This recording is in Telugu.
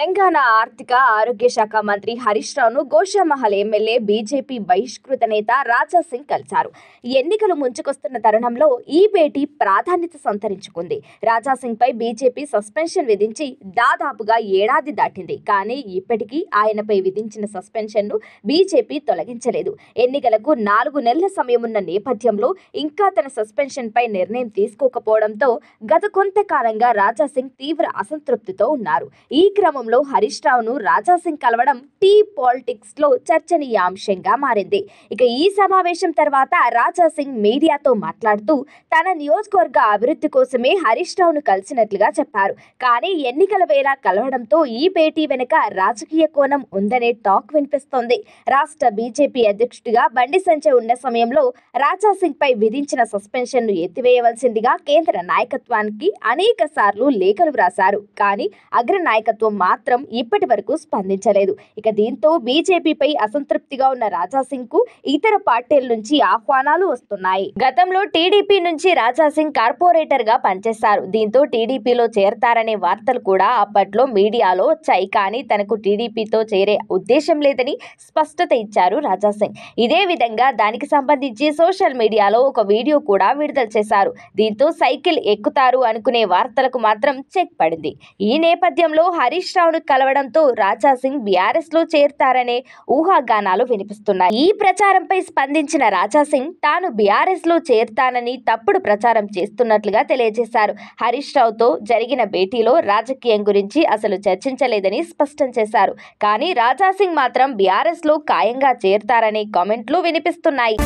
తెలంగాణ ఆర్థిక ఆరోగ్య శాఖ మంత్రి హరీష్ రావును గోషామహల్ ఎమ్మెల్యే బీజేపీ బహిష్కృత నేత రాజా సింగ్ కలిశారు ఎన్నికలు ముంచుకొస్తున్న తరుణంలో ఈ భేటీ ప్రాధాన్యత సంతరించుకుంది రాజా సింగ్ పై బీజేపీ సస్పెన్షన్ విధించి దాదాపుగా ఏడాది దాటింది కానీ ఇప్పటికీ ఆయనపై విధించిన సస్పెన్షన్ ను బీజేపీ తొలగించలేదు ఎన్నికలకు నాలుగు నెలల సమయం ఉన్న నేపథ్యంలో ఇంకా తన సస్పెన్షన్ పై నిర్ణయం తీసుకోకపోవడంతో గత కొంతకాలంగా రాజా సింగ్ తీవ్ర అసంతృప్తితో ఉన్నారు ఈ క్రమం క్రమంలో హరీష్ రావును రాజాసింగ్ కలవడం టీ పాలిటిక్స్లో చర్చనీయాంశంగా మారింది ఇక ఈ సమావేశం తర్వాత రాజాసింగ్ మీడియాతో మాట్లాడుతూ తన నియోజకవర్గ అభివృద్ధి కోసమే హరీష్ రావును కలిసినట్లుగా చెప్పారు కానీ ఎన్నికల వేళ కలవడంతో ఈ భేటీ వెనుక రాజకీయ కోణం ఉందనే టాక్ వినిపిస్తోంది రాష్ట్ర బీజేపీ అధ్యక్షుడిగా బండి సంజయ్ ఉన్న సమయంలో రాజాసింగ్ పై విధించిన సస్పెన్షన్ను ఎత్తివేయవలసిందిగా కేంద్ర నాయకత్వానికి అనేక సార్లు లేఖలు రాశారు కానీ అగ్ర నాయకత్వం మాత్రం ఇప్పటి వరకు స్పందించలేదు ఇక దీంతో బీజేపీపై అసంతృప్తిగా ఉన్న రాజాసింగ్ కు ఇతర పార్టీల నుంచి ఆహ్వానాలు వస్తున్నాయి గతంలో టీడీపీ నుంచి రాజాసింగ్ కార్పొరేటర్ గా పనిచేస్తారు దీంతో టీడీపీలో చేరతారనే వార్తలు కూడా అప్పట్లో మీడియాలో వచ్చాయి కానీ తనకు టీడీపీతో చేరే ఉద్దేశం లేదని స్పష్టత ఇచ్చారు రాజాసింగ్ ఇదే విధంగా దానికి సంబంధించి సోషల్ మీడియాలో ఒక వీడియో కూడా విడుదల చేశారు దీంతో సైకిల్ ఎక్కుతారు అనుకునే వార్తలకు మాత్రం చెక్ పడింది ఈ నేపథ్యంలో హరీష్ రామారావును కలవడంతో రాజాసింగ్ సింగ్ బీఆర్ఎస్ లో చేరుతారనే ఊహాగానాలు వినిపిస్తున్నాయి ఈ ప్రచారంపై స్పందించిన రాజా సింగ్ తాను బీఆర్ఎస్ లో చేరుతానని తప్పుడు ప్రచారం చేస్తున్నట్లుగా తెలియజేశారు హరీష్ రావుతో జరిగిన భేటీలో రాజకీయం గురించి అసలు చర్చించలేదని స్పష్టం చేశారు కానీ రాజా సింగ్ మాత్రం బీఆర్ఎస్ లో ఖాయంగా చేరుతారనే కామెంట్లు వినిపిస్తున్నాయి